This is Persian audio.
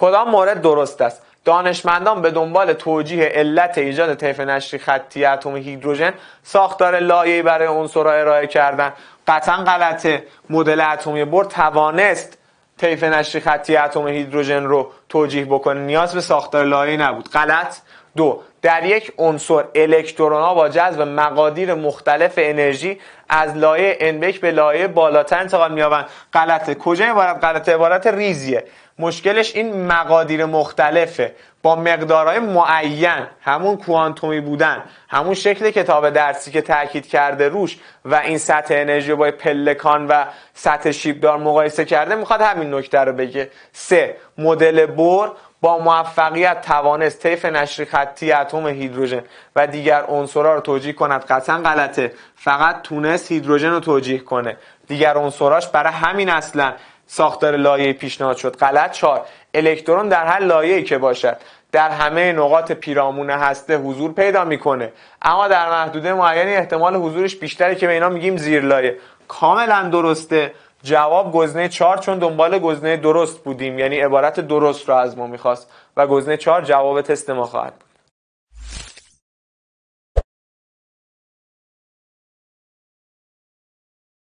کدام مورد درست است دانشمندان به دنبال توجیه علت ایجاد طیف نشری خطی اتم هیدروژن ساختار لایه‌ای برای عنصر را ارائه کردن قطعا غلطه مدل اتمی بر توانست طیف نشری خطی اتم هیدروژن رو توجیه بکنه نیاز به ساختار لایه‌ای نبود غلط دو در یک عنصر الکترون ها با جذب مقادیر مختلف انرژی از لایه انبک به لایه بالاتر انتقال مییابند غلطه کجا عبارت غلطه عبارت ریزیه مشکلش این مقادیر مختلفه با مقدارهای معین همون کوانتومی بودن همون شکل کتاب درسی که تاکید کرده روش و این سطح انرژی با پلکان و سطح شیبدار مقایسه کرده میخواد همین نکته رو بگه سه مدل بور با موفقیت توانست طیف نشری خطی اتم هیدروژن و دیگر عنصرها رو توجیه کند قطعا غلطه فقط تونست هیدروژن رو توجیه کنه دیگر عنصراش برای همین اصلا ساختار لایه پیشنهاد شد غلط چهار الکترون در هر لایه که باشد در همه نقاط پیرامون هسته حضور پیدا میکنه اما در محدوده معینی احتمال حضورش بیشتره که به اینا میگیم لایه کاملا درسته جواب گزینه چهار چون دنبال گزینه درست بودیم یعنی عبارت درست رو از ما میخواست و گزینه چهار جواب تست ما خواهد بود